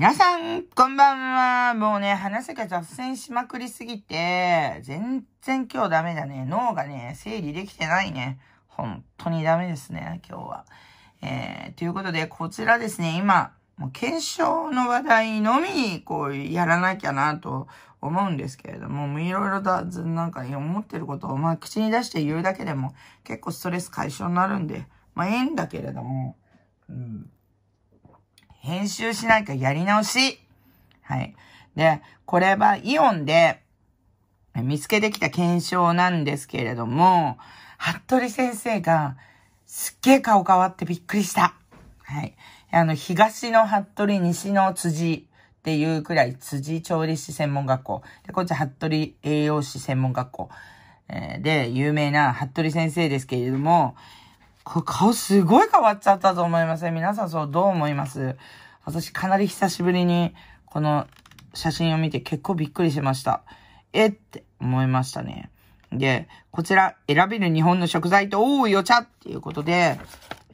皆さん、こんばんは。もうね、話が雑線しまくりすぎて、全然今日ダメだね。脳がね、整理できてないね。本当にダメですね、今日は。えー、ということで、こちらですね、今、もう検証の話題のみ、こう、やらなきゃなと思うんですけれども、もういろいろだ、なんか思ってることを、まあ、口に出して言うだけでも、結構ストレス解消になるんで、まあ、いいんだけれども、うん。編集しないかやり直し。はい。で、これはイオンで見つけてきた検証なんですけれども、服部先生がすっげえ顔変わってびっくりした。はい。あの、東の服部、西の辻っていうくらい、辻調理師専門学校。で、こっち服部栄養士専門学校。えー、で、有名な服部先生ですけれども、これ顔すごい変わっちゃったと思いますね。皆さんそうどう思います私かなり久しぶりにこの写真を見て結構びっくりしました。えって思いましたね。で、こちら選べる日本の食材と多いお茶っていうことで、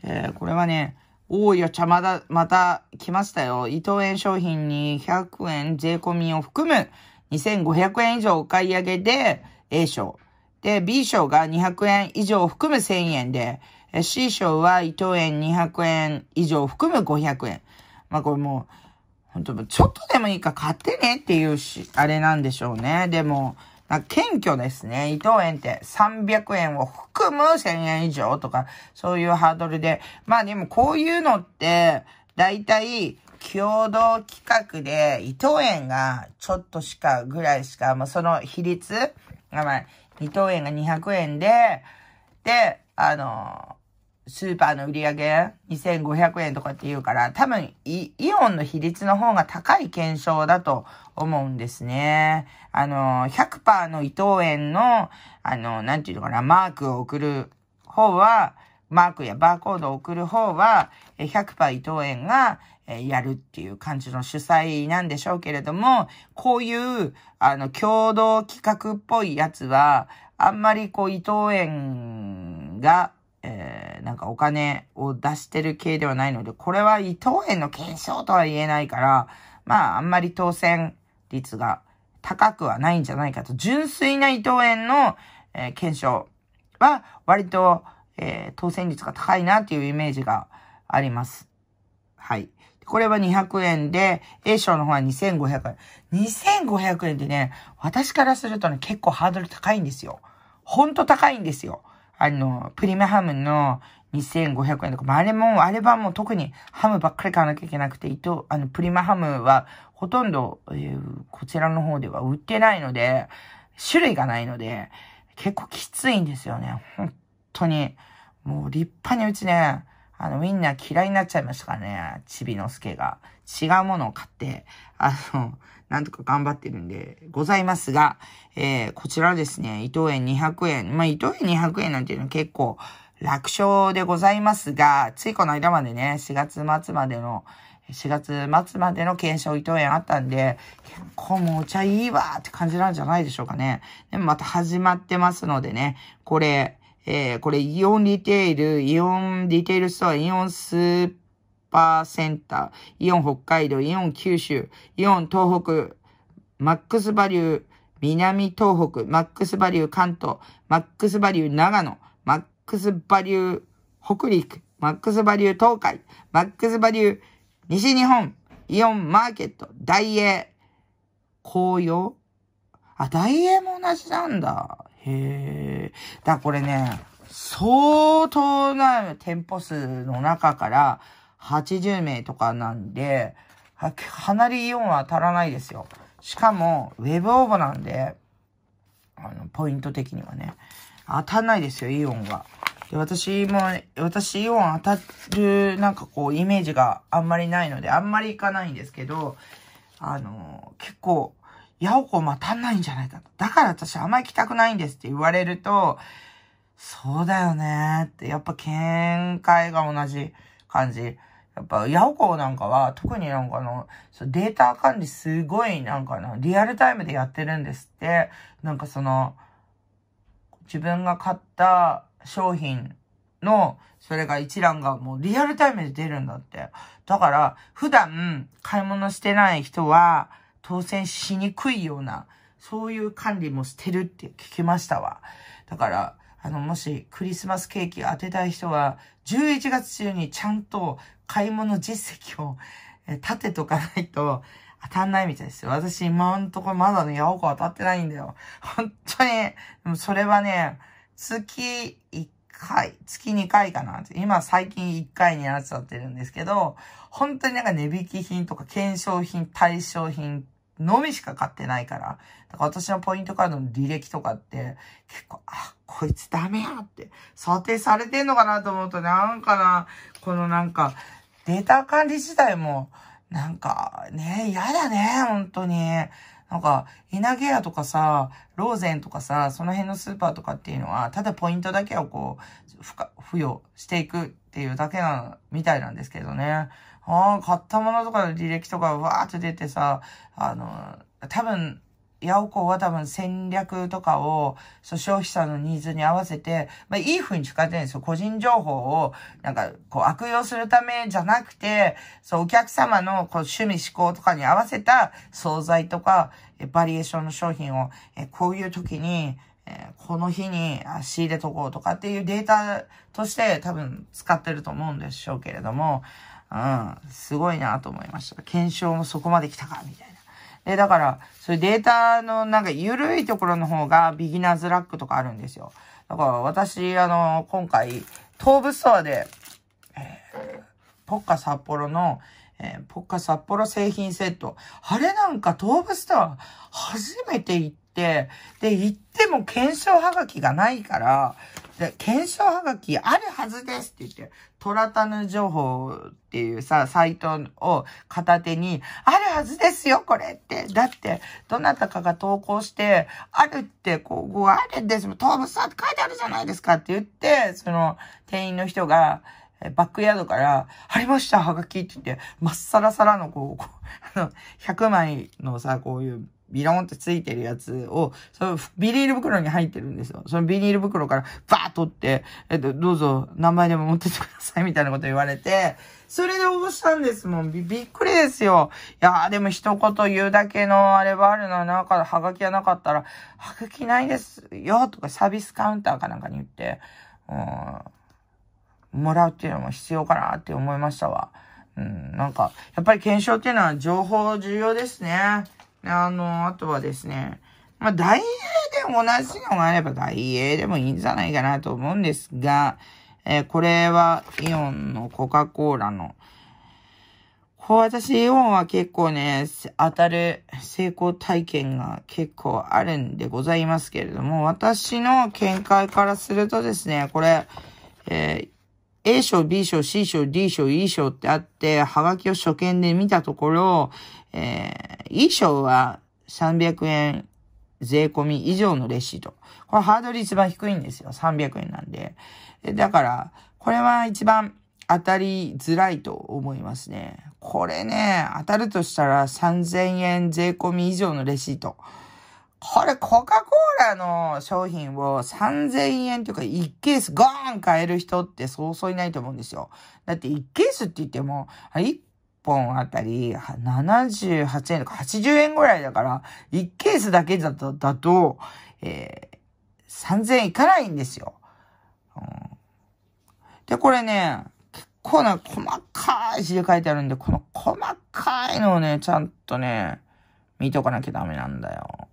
えー、これはね、多いお茶まだ、また来ましたよ。伊藤園商品に100円税込みを含む2500円以上お買い上げで A 賞。で、B 賞が200円以上を含む1000円で、C 賞は伊藤園200円以上含む500円。まあこれもう、本当ちょっとでもいいか買ってねっていうし、あれなんでしょうね。でも、謙虚ですね。伊藤園って300円を含む1000円以上とか、そういうハードルで。まあでもこういうのって、だいたい共同企画で、伊藤園がちょっとしかぐらいしか、まあその比率、まあ、伊藤園が200円で、で、あの、スーパーの売り上げ2500円とかって言うから、多分イ、イオンの比率の方が高い検証だと思うんですね。あの、100%の伊藤園の、あの、なんていうのかな、マークを送る方は、マークやバーコードを送る方は、100%伊藤園がやるっていう感じの主催なんでしょうけれども、こういう、あの、共同企画っぽいやつは、あんまりこう伊藤園がえー、なんかお金を出してる系ではないので、これは伊藤園の検証とは言えないから、まああんまり当選率が高くはないんじゃないかと。純粋な伊藤園の、えー、検証は割と、えー、当選率が高いなっていうイメージがあります。はい。これは200円で、A 賞の方は2500円。2500円ってね、私からするとね、結構ハードル高いんですよ。ほんと高いんですよ。あの、プリマハムの2500円とか、まあ、あれも、あれはもう特にハムばっかり買わなきゃいけなくて、糸、あの、プリマハムはほとんど、えー、こちらの方では売ってないので、種類がないので、結構きついんですよね。本当に。もう立派にうちね、あの、ウィンナー嫌いになっちゃいましたからね、ちびのすけが。違うものを買って、あの、なんとか頑張ってるんでございますが、えー、こちらですね、伊藤園200円。まあ、伊藤園200円なんていうの結構楽勝でございますが、ついこの間までね、4月末までの、4月末までの検証伊藤園あったんで、結構もうお茶いいわって感じなんじゃないでしょうかね。でもまた始まってますのでね、これ、えー、これイオンリテール、イオンリテールストア、イオンスーパーセンター、イオン北海道、イオン九州、イオン東北、マックスバリュー、南東北、マックスバリュー関東、マックスバリュー長野、マックスバリュー北陸、マックスバリュー東海、マックスバリュー西日本、イオンマーケット、ダイエー、紅葉あ、ダイエーも同じなんだ。へえ。だ、これね、相当な店舗数の中から、80名とかなんで、は、かなりイオンは足らないですよ。しかも、ウェブ応募なんで、あの、ポイント的にはね、当たんないですよ、イオンが。で、私も、私イオン当たる、なんかこう、イメージがあんまりないので、あんまりいかないんですけど、あの、結構、ヤオコも当たんないんじゃないかと。だから私あんまりきたくないんですって言われると、そうだよねって、やっぱ見解が同じ感じ。やっぱ、ヤオコなんかは、特になんかの、データ管理すごいなんかの、リアルタイムでやってるんですって、なんかその、自分が買った商品の、それが一覧がもうリアルタイムで出るんだって。だから、普段買い物してない人は、当選しにくいような、そういう管理もしてるって聞きましたわ。だから、あの、もしクリスマスケーキ当てたい人は、11月中にちゃんと買い物実績を立てとかないと当たんないみたいですよ。私今んとこまだね、ヤオコ当たってないんだよ。本当に、でもそれはね、月1回、月2回かな。今最近1回になっちゃってるんですけど、本当になんか値引き品とか検証品、対象品、のみしか買ってないから。だから私のポイントカードの履歴とかって、結構、あ、こいつダメやって、想定されてんのかなと思うと、なんかな、このなんか、データ管理自体も、なんか、ね、嫌だね、本当に。なんか、稲毛屋とかさ、ローゼンとかさ、その辺のスーパーとかっていうのは、ただポイントだけをこう、付与していくっていうだけな、みたいなんですけどね。ああ、買ったものとかの履歴とかわーって出てさ、あの、多分、ヤオコは多分戦略とかを、そう消費者のニーズに合わせて、まあいい風に使ってるんですよ。個人情報を、なんか、こう悪用するためじゃなくて、そうお客様のこう趣味思考とかに合わせた惣菜とか、バリエーションの商品を、えこういう時に、えー、この日に仕入れとこうとかっていうデータとして多分使ってると思うんでしょうけれども、うん、すごいなと思いました。検証もそこまで来たか、みたいな。で、だから、そういうデータのなんか緩いところの方がビギナーズラックとかあるんですよ。だから私、あの、今回、東武ストアで、えー、ポッカ札幌の、えー、ポッカ札幌製品セット。あれなんか東武ストア初めて行っ、で、行っても検証はがきがないから、で、検証はがきあるはずですって言って、トラタヌ情報っていうさ、サイトを片手に、あるはずですよ、これって。だって、どなたかが投稿して、あるって、こう、あるんですトーブスターって書いてあるじゃないですかって言って、その、店員の人が、バックヤードから、ありました、はがきって言って、まっさらさらのこう、あの、100枚のさ、こういう、ビローンってついてるやつを、そのビニール袋に入ってるんですよ。そのビニール袋からバーッ取って、えっと、どうぞ名前でも持っててくださいみたいなこと言われて、それで応募したんですもん。び、びっくりですよ。いやー、でも一言言うだけのあれはあるのな、んかはがきがなかったら、はがきないですよ、とかサービスカウンターかなんかに言って、うん、もらうっていうのも必要かなって思いましたわ。うん、なんか、やっぱり検証っていうのは情報重要ですね。あの、あとはですね、まあ、大英で同じのがあれば大英でもいいんじゃないかなと思うんですが、えー、これはイオンのコカ・コーラの、こう私イオンは結構ね、当たる成功体験が結構あるんでございますけれども、私の見解からするとですね、これ、えー、A 賞、B 賞、C 賞、D 賞、E 賞ってあって、はがきを初見で見たところ、えー、衣装は300円税込み以上のレシート。これハードル一番低いんですよ。300円なんで。だから、これは一番当たりづらいと思いますね。これね、当たるとしたら3000円税込み以上のレシート。これコカ・コーラの商品を3000円というか1ケースゴーン買える人ってそうそういないと思うんですよ。だって1ケースって言っても、1本あたり78円とか80円ぐらいだから、1ケースだけだと、だと、えー、3000円いかないんですよ。うん、で、これね、結構な細かい字で書いてあるんで、この細かいのをね、ちゃんとね、見とかなきゃダメなんだよ。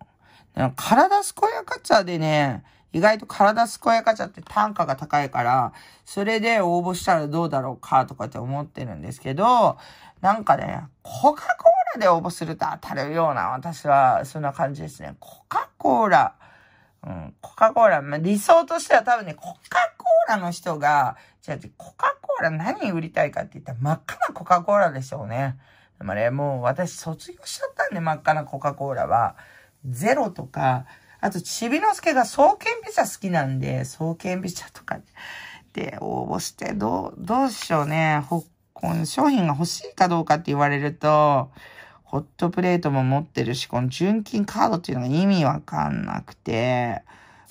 体健やかちゃでね、意外と体健やかちゃって単価が高いから、それで応募したらどうだろうかとかって思ってるんですけど、なんかね、コカ・コーラで応募すると当たるような、私はそんな感じですね。コカ・コーラ。うん、コカ・コーラ。まあ、理想としては多分ね、コカ・コーラの人が、じゃあ、コカ・コーラ何売りたいかって言ったら真っ赤なコカ・コーラでしょうね。でもね、もう私卒業しちゃったんで、真っ赤なコカ・コーラは。ゼロとか、あと、ちびのすけが双剣美茶好きなんで、双剣美茶とかで応募して、どう、どうしようね。ほ、この商品が欲しいかどうかって言われると、ホットプレートも持ってるし、この純金カードっていうのが意味わかんなくて、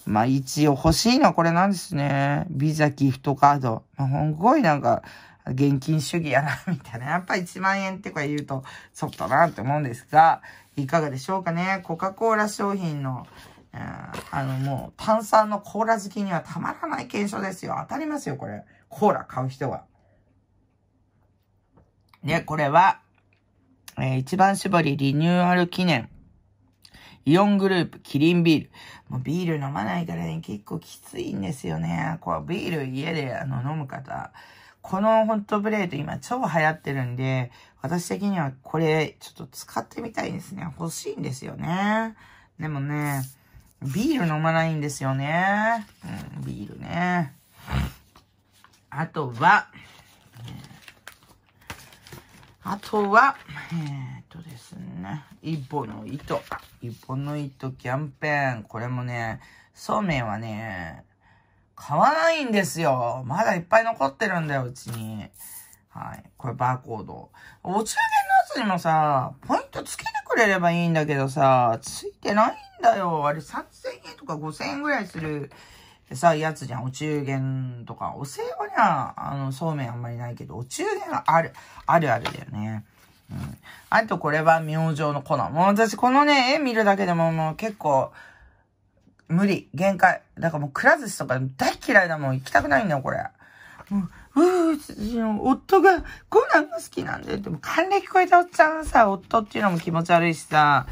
まあ一応欲しいのはこれなんですね。ビザギフトカード。まあ、すごいなんか、現金主義やな、みたいな。やっぱ1万円ってこれ言うと、ちょっとなって思うんですが、いかがでしょうかね。コカ・コーラ商品のあのもう炭酸のコーラ好きにはたまらない検証ですよ。当たりますよ、これ。コーラ買う人は。で、これは、えー、一番搾りリニューアル記念。イオングループ、キリンビール。もうビール飲まないからね、結構きついんですよね。こう、ビール家であの飲む方。このホットプレート今超流行ってるんで、私的にはこれちょっと使ってみたいですね。欲しいんですよね。でもね、ビール飲まないんですよね。うん、ビールね。あとは、あとは、えー、っとですね、一本の糸。一本の糸キャンペーン。これもね、そうめんはね、買わないんですよ。まだいっぱい残ってるんだよ、うちに。はい。これバーコード。お中元のやつにもさ、ポイントつけないくれればいいんだけどさ、ついてないんだよ。あれ3000円とか5000円ぐらいするさ、やつじゃん。お中元とか。お歳暮には、あの、そうめんあんまりないけど、お中元ある、あるあるだよね。うん。あとこれは明星の粉。もう私このね、絵見るだけでももう結構、無理。限界。だからもうくら寿司とか大嫌いだもん。行きたくないんだよ、これ。もううん、夫がコナンが好きなんだよって、もう還暦超えたおっちゃんさ、夫っていうのも気持ち悪いしさ、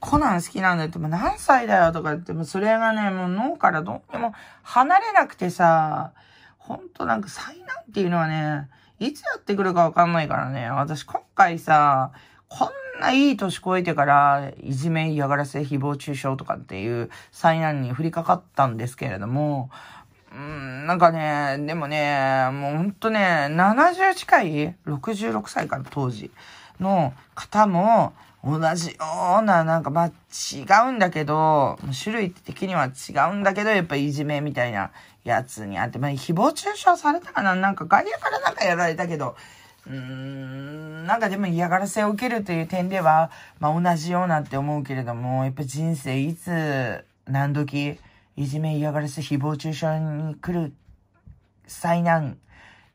コナン好きなんだよって、もう何歳だよとか言って、もうそれがね、もう脳からどうにも離れなくてさ、ほんとなんか災難っていうのはね、いつやってくるかわかんないからね、私今回さ、こんないい年越えてから、いじめ、嫌がらせ、誹謗中傷とかっていう災難に降りかかったんですけれども、うん、なんかね、でもね、もうほんとね、70近い ?66 歳から当時の方も、同じような、なんかまあ違うんだけど、種類的には違うんだけど、やっぱいじめみたいなやつにあって、まあ誹謗中傷されたかななんか外野からなんかやられたけど、うーん、なんかでも嫌がらせを受けるという点では、まあ同じようなって思うけれども、やっぱ人生いつ、何時、いじめ、嫌がらせ、誹謗中傷に来る災難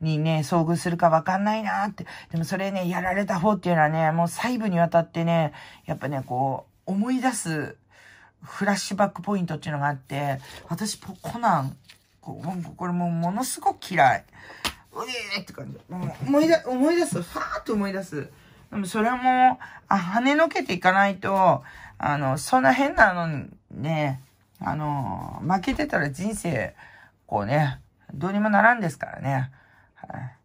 にね、遭遇するかわかんないなって。でもそれね、やられた方っていうのはね、もう細部にわたってね、やっぱね、こう、思い出すフラッシュバックポイントっていうのがあって、私、コナン、ここれもうものすごく嫌い。うえーって感じ。思い出、思い出す。ファーっと思い出す。でもそれも、あ、跳ねのけていかないと、あの、そんな変なのにね、あの、負けてたら人生、こうね、どうにもならんですからね。はい。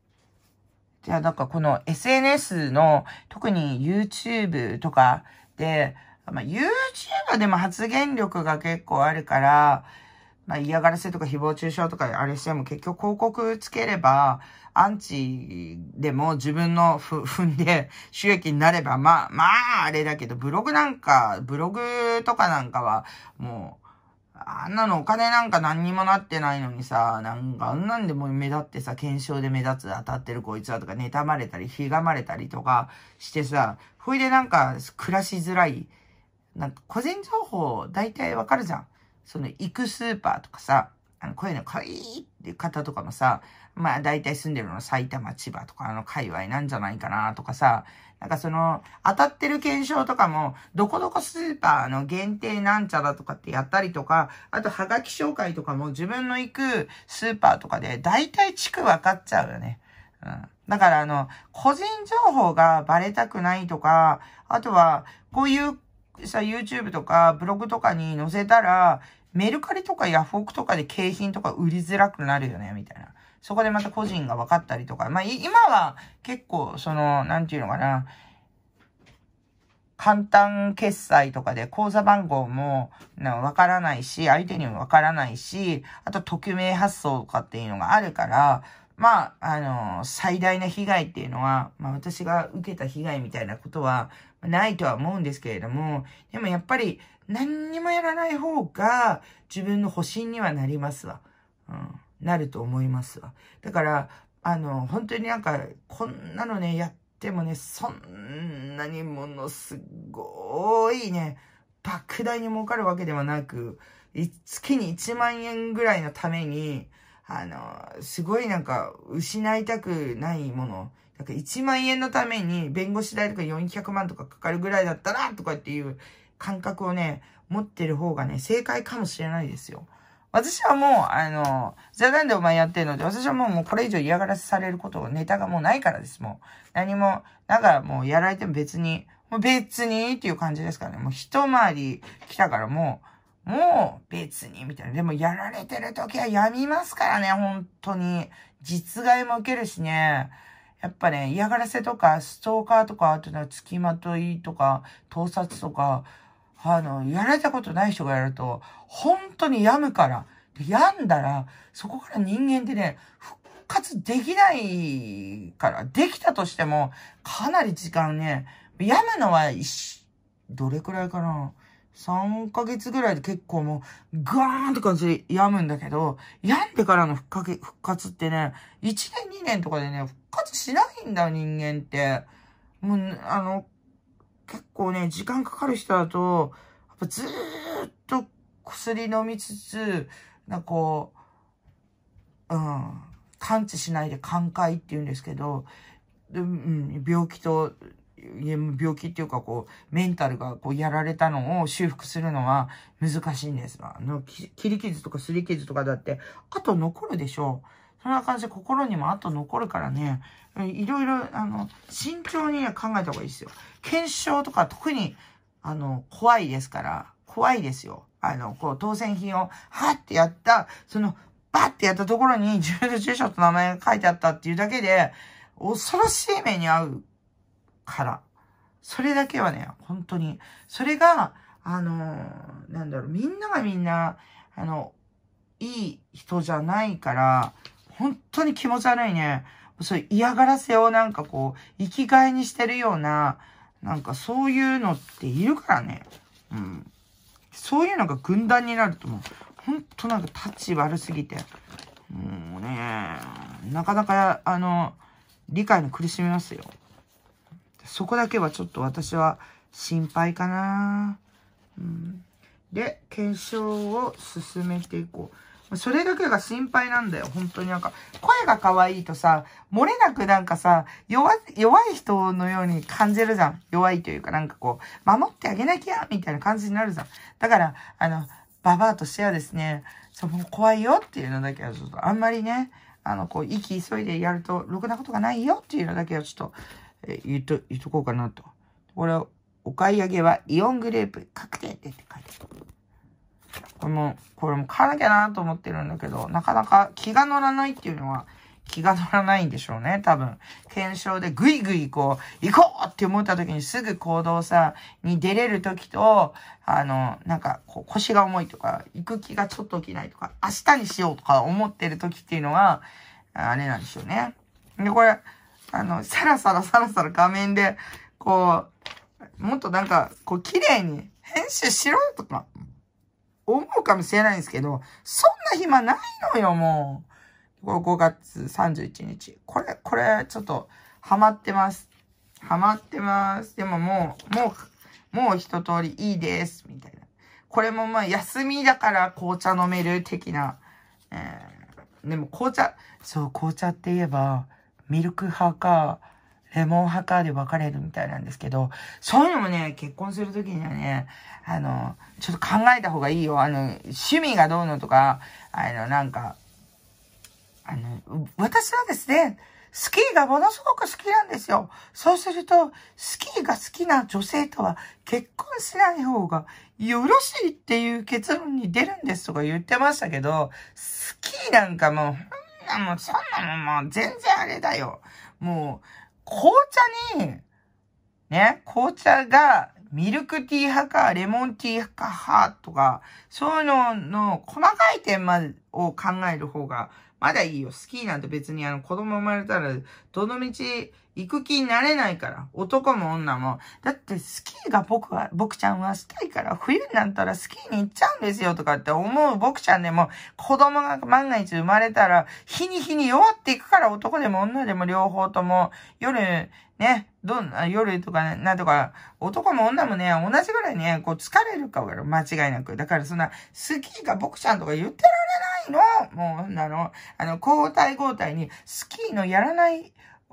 じゃあなんかこの SNS の、特に YouTube とかで、まあ、YouTube でも発言力が結構あるから、まあ、嫌がらせとか誹謗中傷とかあれしても結局広告つければ、アンチでも自分の 踏んで収益になれば、まあ、まあ、あれだけど、ブログなんか、ブログとかなんかは、もう、あんなのお金なんか何にもなってないのにさ、なんかあんなんでも目立ってさ、検証で目立つ当たってるこいつはとか、妬まれたり、ひがまれたりとかしてさ、ほいでなんか暮らしづらい。なんか個人情報大体わかるじゃん。その行くスーパーとかさ、あの、こういうのかわいいって方とかもさ、まあ大体住んでるの埼玉、千葉とかあの界隈なんじゃないかなとかさ、なんかその、当たってる検証とかも、どこどこスーパーの限定なんちゃらとかってやったりとか、あとはがき紹介とかも自分の行くスーパーとかで、大体地区分かっちゃうよね。うん。だからあの、個人情報がバレたくないとか、あとは、こういうさ、YouTube とかブログとかに載せたら、メルカリとかヤフオクとかで景品とか売りづらくなるよね、みたいな。そこでまた個人が分かったりとか、まあ、今は結構、その、なんていうのかな、簡単決済とかで口座番号もわからないし、相手にもわからないし、あと匿名発送とかっていうのがあるから、まあ、あの、最大な被害っていうのは、まあ私が受けた被害みたいなことはないとは思うんですけれども、でもやっぱり何にもやらない方が自分の保身にはなりますわ。うんなると思いますわ。だから、あの、本当になんか、こんなのね、やってもね、そんなにものすごいね、莫大に儲かるわけではなく、月に1万円ぐらいのために、あの、すごいなんか、失いたくないもの。なんか1万円のために弁護士代とか400万とかかかるぐらいだったら、とかっていう感覚をね、持ってる方がね、正解かもしれないですよ。私はもう、あの、じゃあなんでお前やってんのって、私はもうもうこれ以上嫌がらせされることをネタがもうないからです、もう。何も、なんかもうやられても別に、もう別にっていう感じですからね。もう一回り来たからもう、もう別にみたいな。でもやられてる時はやみますからね、本当に。実害も受けるしね。やっぱね、嫌がらせとか、ストーカーとか、あとは付きまといとか、盗撮とか、あの、やられたことない人がやると、本当に病むから。で、病んだら、そこから人間ってね、復活できないから、できたとしても、かなり時間ね、病むのは、どれくらいかな。3ヶ月ぐらいで結構もう、ガーンって感じで病むんだけど、病んでからの復活復活ってね、1年2年とかでね、復活しないんだよ、人間って。もう、あの、結構ね、時間かかる人だと、やっぱずっと薬飲みつつ、なんかこう、うん、完治しないで寛解って言うんですけど、うん、病気と、病気っていうかこう、メンタルがこうやられたのを修復するのは難しいんです。あの、切り傷とかすり傷とかだって、あと残るでしょう。そんな感じで心にも後残るからね、いろいろ、あの、慎重に考えた方がいいですよ。検証とか特に、あの、怖いですから、怖いですよ。あの、こう、当選品を、はってやった、その、ばってやったところに、住所と名前が書いてあったっていうだけで、恐ろしい目に遭うから。それだけはね、本当に。それが、あのなんだろう、みんながみんな、あの、いい人じゃないから、本当に気持ち悪いね。そう嫌がらせをなんかこう、生きがいにしてるような、なんかそういうのっているからね。うん。そういうのが軍団になるともう、ほんとなんかタッチ悪すぎて。もうね、なかなか、あの、理解に苦しみますよ。そこだけはちょっと私は心配かな。うん、で、検証を進めていこう。それだけが心配なんだよ。本当になんか、声が可愛いとさ、漏れなくなんかさ、弱、弱い人のように感じるじゃん。弱いというかなんかこう、守ってあげなきゃみたいな感じになるじゃん。だから、あの、ババアとしてはですね、その怖いよっていうのだけはちょっとあんまりね、あの、こう、息急いでやると、ろくなことがないよっていうのだけはちょっと、えー、言っと、言っとこうかなと。これ、お買い上げはイオングループ確定って書いてある。この、これも買わなきゃなと思ってるんだけど、なかなか気が乗らないっていうのは、気が乗らないんでしょうね、多分。検証でぐいぐいこう、行こうって思った時にすぐ行動さ、に出れる時と、あの、なんかこう腰が重いとか、行く気がちょっと起きないとか、明日にしようとか思ってる時っていうのは、あれなんでしょうね。で、これ、あの、さらさらさらさら画面で、こう、もっとなんか、こう、綺麗に編集しろとか、思うかもしれないんですけど、そんな暇ないのよ、もう。5月31日。これ、これ、ちょっと、ハマってます。ハマってます。でももう、もう、もう一通りいいです。みたいな。これもまあ、休みだから紅茶飲める的な。えー、でも紅茶、そう、紅茶って言えば、ミルク派か、レモン派かで別れるみたいなんですけど、そういうのもね、結婚するときにはね、あの、ちょっと考えた方がいいよ。あの、趣味がどうのとか、あの、なんか、あの、私はですね、スキーがものすごく好きなんですよ。そうすると、スキーが好きな女性とは結婚しない方がよろしいっていう結論に出るんですとか言ってましたけど、スキーなんかもう、ほんなもう、そんなもんもう全然あれだよ。もう、紅茶に、ね、紅茶がミルクティー派か、レモンティー派か派とか、そういうのの細かい点までを考える方が、まだいいよ。好きなんて別にあの子供生まれたら、どの道行く気になれないから。男も女も。だってスキーが僕は、僕ちゃんはしたいから、冬になったらスキーに行っちゃうんですよとかって思う僕ちゃんでも、子供が万が一生まれたら、日に日に弱っていくから男でも女でも両方とも、夜、ね、どんな、夜とか、なんとか、男も女もね、同じぐらいね、こう疲れるから間違いなく。だからそんな、スキーが僕ちゃんとか言ってられないのもう、なの、あの、交代交代に、スキーのやらない、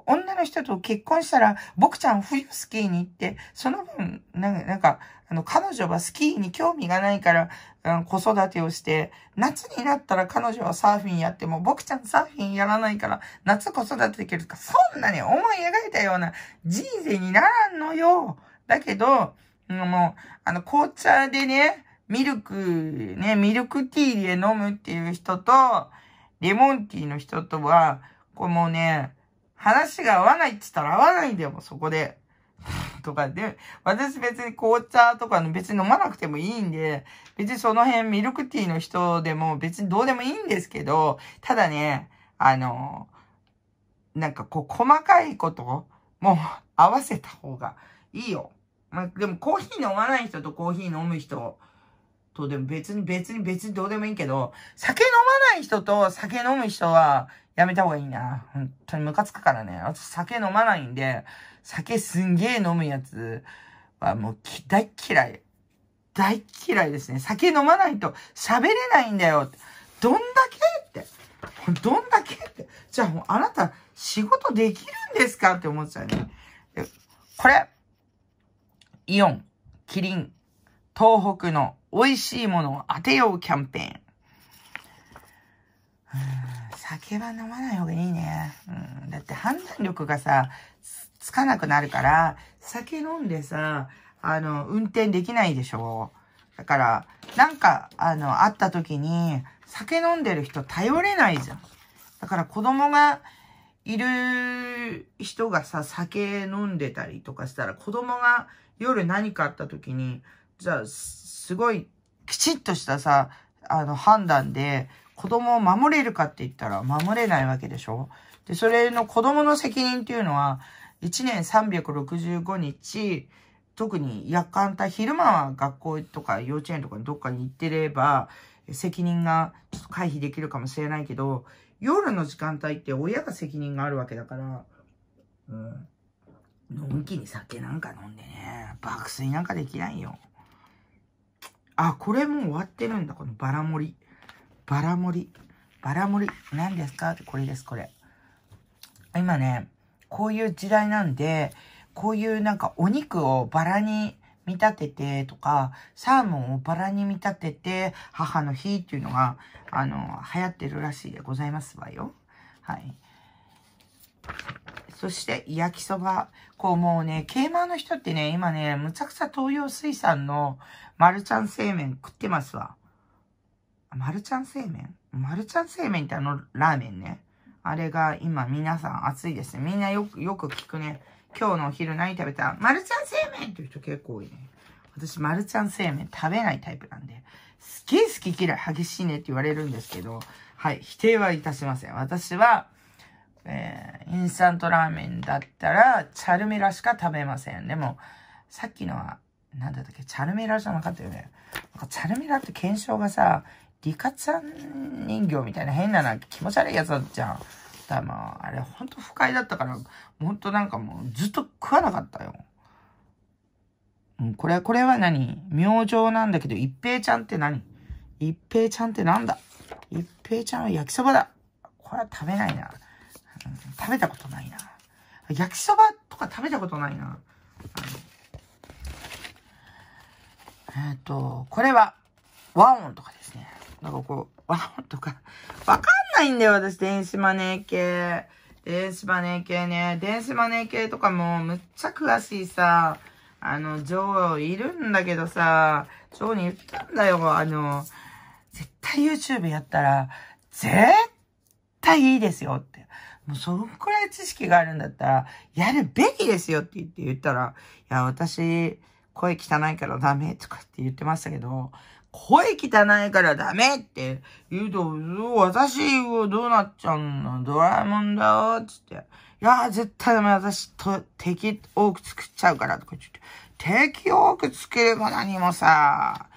女の人と結婚したら、僕ちゃん冬スキーに行って、その分、なんか、あの、彼女はスキーに興味がないから、うん、子育てをして、夏になったら彼女はサーフィンやっても、僕ちゃんサーフィンやらないから、夏子育てできるか、そんなに思い描いたような人生にならんのよ。だけど、うん、もう、あの、紅茶でね、ミルク、ね、ミルクティーで飲むっていう人と、レモンティーの人とは、こうもうね、話が合わないって言ったら合わないんだよ、もうそこで。とかで、私別に紅茶とか別に飲まなくてもいいんで、別にその辺ミルクティーの人でも別にどうでもいいんですけど、ただね、あの、なんかこう細かいことも合わせた方がいいよ。までもコーヒー飲まない人とコーヒー飲む人どうでも別に別に別にどうでもいいけど、酒飲まない人と酒飲む人はやめた方がいいな。本当にムカつくからね。私酒飲まないんで、酒すんげえ飲むやつはもう大嫌い。大嫌いですね。酒飲まないと喋れないんだよ。どんだけって。どんだけって。じゃあもうあなた仕事できるんですかって思っちゃうね。これ、イオン、キリン、東北の美味しいものを当てようキャンペーン。うん、酒は飲まない方がいいね。うん、だって判断力がさ、つかなくなるから、酒飲んでさ、あの、運転できないでしょ。だから、なんか、あの、会った時に、酒飲んでる人頼れないじゃん。だから子供がいる人がさ、酒飲んでたりとかしたら、子供が夜何かあった時に、じゃあ、すごい、きちっとしたさ、あの、判断で、子供を守れるかって言ったら、守れないわけでしょで、それの子供の責任っていうのは、1年365日、特に夜間帯、昼間は学校とか幼稚園とかにどっかに行ってれば、責任がちょっと回避できるかもしれないけど、夜の時間帯って親が責任があるわけだから、うん。のんきに酒なんか飲んでね、爆睡なんかできないよ。あ、これもう終わってるんだ。このバラ盛り。バラ盛り。バラ盛り。何ですかってこれです、これ。今ね、こういう時代なんで、こういうなんかお肉をバラに見立ててとか、サーモンをバラに見立てて、母の日っていうのが、あの、流行ってるらしいでございますわよ。はい。そして焼きそば。こうもうね、ケーマーの人ってね、今ね、むちゃくちゃ東洋水産のマルちゃん製麺食ってますわ。マルちゃん製麺マルちゃん製麺ってあのラーメンね。あれが今皆さん熱いですね。みんなよく、よく聞くね。今日のお昼何食べたマルちゃん製麺っていう人結構多いね。私、マルちゃん製麺食べないタイプなんで、すげえ好き嫌い激しいねって言われるんですけど、はい、否定はいたしません。私は、えー、インスタントラーメンだったら、チャルメラしか食べません。でも、さっきのは、なんだったっけ、チャルメラじゃなかったよね。なんかチャルメラって検証がさ、リカちゃん人形みたいな変なな気持ち悪いやつだったじゃん。だまあ、あれほんと不快だったから、ほんとなんかもうずっと食わなかったよ。うん、これ、これは何明星なんだけど、一平ちゃんって何一平ちゃんってなんだ一平ちゃんは焼きそばだ。これは食べないな。食べたことないな。焼きそばとか食べたことないな。えっ、ー、と、これは、和音とかですね。なんかこう、和音とか、わかんないんだよ、私、電子マネー系。電子マネー系ね。電子マネー系とかも、むっちゃ詳しいさ、あの、ジョーいるんだけどさ、ジョーに言ったんだよ、あの、絶対 YouTube やったら、絶対いいですよって。もうそのくらい知識があるんだったら、やるべきですよって言って言ったら、いや、私、声汚いからダメとかって言ってましたけど、声汚いからダメって言うと、私はどうなっちゃうのドラえもんだよつって。いや、絶対ダメ。私と、敵多く作っちゃうからとか言って。敵多く作れば何もさ、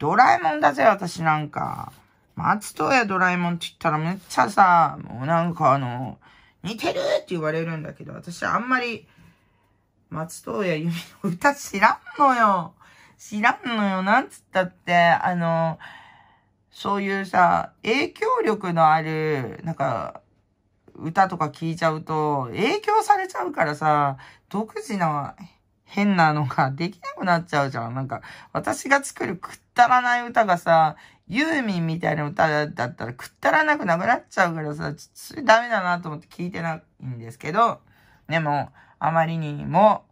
ドラえもんだぜ、私なんか。松任谷ドラえもんって言ったらめっちゃさ、もうなんかあの、似てるって言われるんだけど、私あんまり、松任谷由実の歌知らんのよ。知らんのよ。なんつったって、あの、そういうさ、影響力のある、なんか、歌とか聞いちゃうと、影響されちゃうからさ、独自な変なのができなくなっちゃうじゃん。なんか、私が作るくったらない歌がさ、ユーミンみたいな歌だったらくったらなくなくなっちゃうからさ、ダメだなと思って聞いてないんですけど、でも、あまりにも、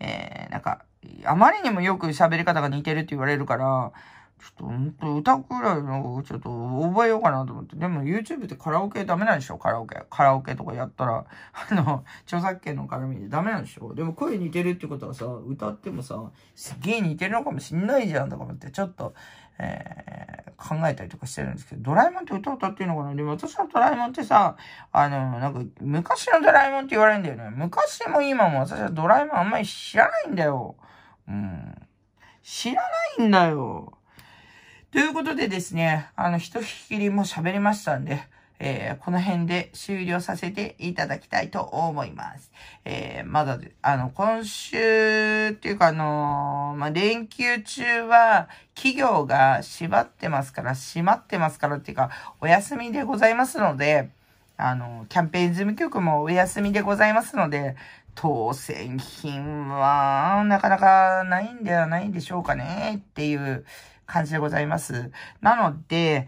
えー、なんか、あまりにもよく喋り方が似てるって言われるから、ちょっと本当歌くらいのちょっと覚えようかなと思って。でも YouTube ってカラオケダメなんでしょカラオケ。カラオケとかやったら、あの、著作権の絡みでダメなんでしょでも声似てるってことはさ、歌ってもさ、すげえ似てるのかもしんないじゃんとか思って、ちょっと、えー、考えたりとかしてるんですけど、ドラえもんって歌歌っていいのかなでも私はドラえもんってさ、あの、なんか、昔のドラえもんって言われるんだよね。昔も今も私はドラえもんあんまり知らないんだよ。うん。知らないんだよ。ということでですね、あの、一引きりも喋りましたんで、えー、この辺で終了させていただきたいと思います。えー、まだ、あの、今週っていうかあのー、まあ、連休中は企業が縛ってますから、閉まってますからっていうか、お休みでございますので、あの、キャンペーン事務局もお休みでございますので、当選品は、なかなかないんではないんでしょうかね、っていう感じでございます。なので、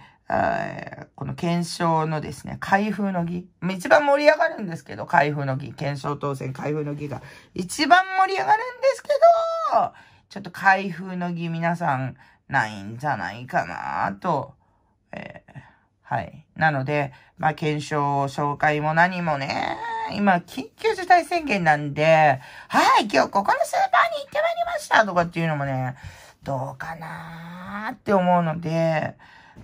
この検証のですね、開封の儀。一番盛り上がるんですけど、開封の儀。検証当選開封の儀が。一番盛り上がるんですけど、ちょっと開封の儀皆さんないんじゃないかなと、えー、はい。なので、まあ、検証紹介も何もね、今、緊急事態宣言なんで、はい、今日ここのスーパーに行ってまいりましたとかっていうのもね、どうかなーって思うので、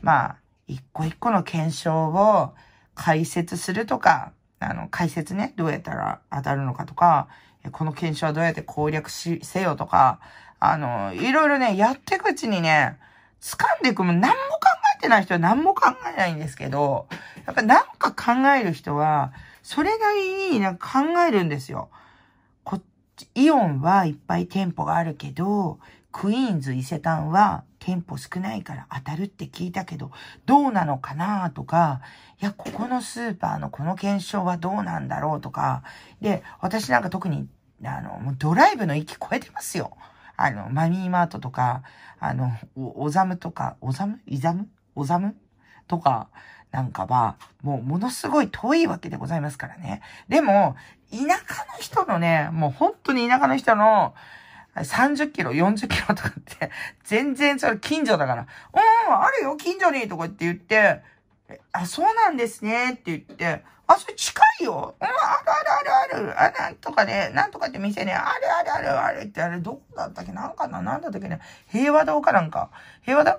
まあ、一個一個の検証を解説するとか、あの、解説ね、どうやったら当たるのかとか、この検証はどうやって攻略し、せよとか、あの、いろいろね、やっていくうちにね、掴んでいくも、何も考えてない人は何も考えないんですけど、やっぱなんか考える人は、それなりになんか考えるんですよ。こっち、イオンはいっぱい店舗があるけど、クイーンズ伊勢丹は店舗少ないから当たるって聞いたけど、どうなのかなとか、いや、ここのスーパーのこの検証はどうなんだろうとか、で、私なんか特に、あの、もうドライブの域超えてますよ。あの、マミーマートとか、あの、おざむとか、おざむいざむおざむとか、なんかは、もうものすごい遠いわけでございますからね。でも、田舎の人のね、もう本当に田舎の人の、30キロ、40キロとかって、全然それ近所だから、うん、あるよ、近所にとかって言って、あ、そうなんですねって言って、あ、それ近いよ。うん、あるあるあるある。あ、なんとかね、なんとかって店ね、あるあるあるあるって、あれ、どこだったっけなんかななんだったっけね平和堂かなんか。平和堂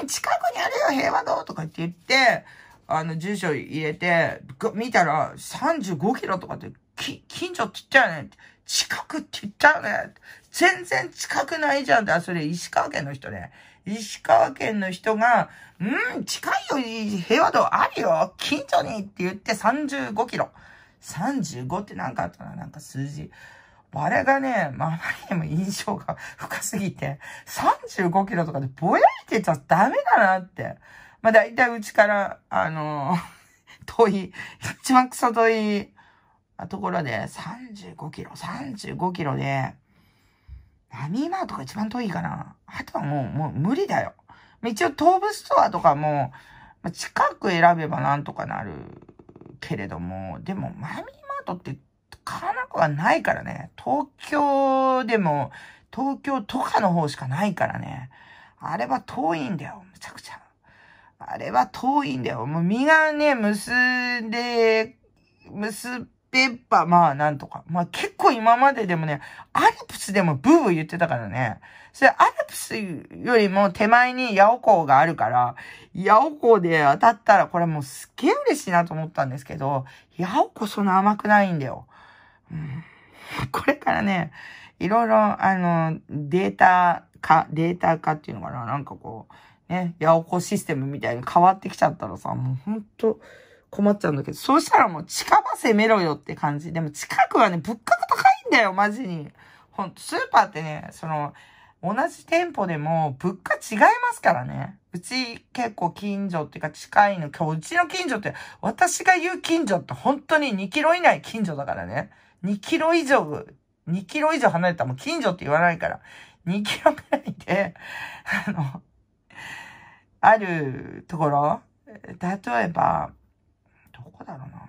うん、近くにあるよ、平和堂とかって言って、あの、住所入れて、見たら、35キロとかって、き、近所って言ったよね近くって言ったよね全然近くないじゃんだ、それ石川県の人ね。石川県の人が、うん、近いよ、平和度あるよ、近所にって言って35キロ。35ってなんかあったな、なんか数字。我れがね、まあ、まりにも印象が深すぎて、35キロとかでぼやいてちゃダメだなって。まあ、だいたいうちから、あの 遠い、一番クソ遠いところで35キロ、35キロで、マミーマートが一番遠いかな。あとはもう、もう無理だよ。一応、東武ストアとかも、まあ、近く選べばなんとかなるけれども、でも、マミーマートって買わなくはないからね。東京でも、東京とかの方しかないからね。あれは遠いんだよ。むちゃくちゃ。あれは遠いんだよ。もう身がね、結んで、結れば、まあ、なんとか。まあ、結構今まででもね、アルプスでもブーブー言ってたからね。それ、アルプスよりも手前にヤオコーがあるから、ヤオコーで当たったら、これもうすっげえ嬉しいなと思ったんですけど、ヤオコそんな甘くないんだよ。うん、これからね、いろいろ、あの、データ化、データ化っていうのかななんかこう、ね、ヤオコシステムみたいに変わってきちゃったらさ、もうほんと、困っちゃうんだけど、そうしたらもう近場攻めろよって感じ。でも近くはね、物価が高いんだよ、マジに。ほんと、スーパーってね、その、同じ店舗でも物価違いますからね。うち結構近所っていうか近いの、今日うちの近所って、私が言う近所って本当に2キロ以内近所だからね。2キロ以上、2キロ以上離れたらもう近所って言わないから、2キロくらいで、あの、あるところ、例えば、こだろうな。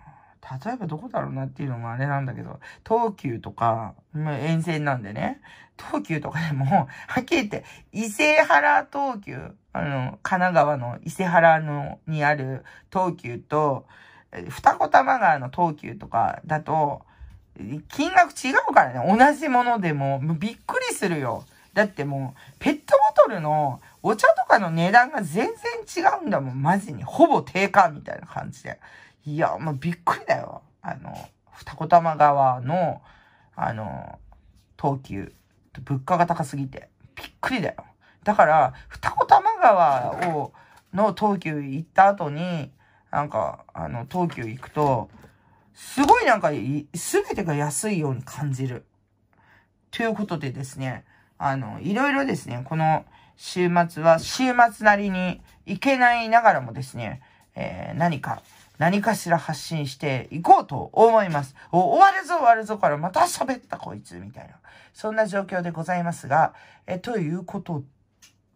例えばどこだろうなっていうのもあれなんだけど、東急とか、沿線なんでね。東急とかでも、はっきり言って、伊勢原東急、あの、神奈川の伊勢原の、にある東急と、二子玉川の東急とかだと、金額違うからね。同じものでも、もびっくりするよ。だってもう、ペットボトルのお茶とかの値段が全然違うんだもん。マジに。ほぼ定価みたいな感じで。いや、もうびっくりだよ。あの、二子玉川の、あの、東急。物価が高すぎて。びっくりだよ。だから、二子玉川を、の東急行った後に、なんか、あの、東急行くと、すごいなんか、すべてが安いように感じる。ということでですね、あの、いろいろですね、この週末は週末なりに行けないながらもですね、えー、何か、何かしら発信していこうと思います。終わるぞ終わるぞからまた喋ったこいつみたいな。そんな状況でございますが、え、ということ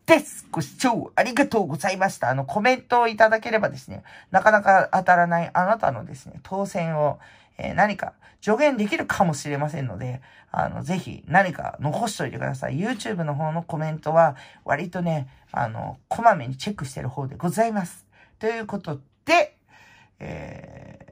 です。ご視聴ありがとうございました。あの、コメントをいただければですね、なかなか当たらないあなたのですね、当選を、えー、何か助言できるかもしれませんので、あの、ぜひ何か残しといてください。YouTube の方のコメントは、割とね、あの、こまめにチェックしてる方でございます。ということで、え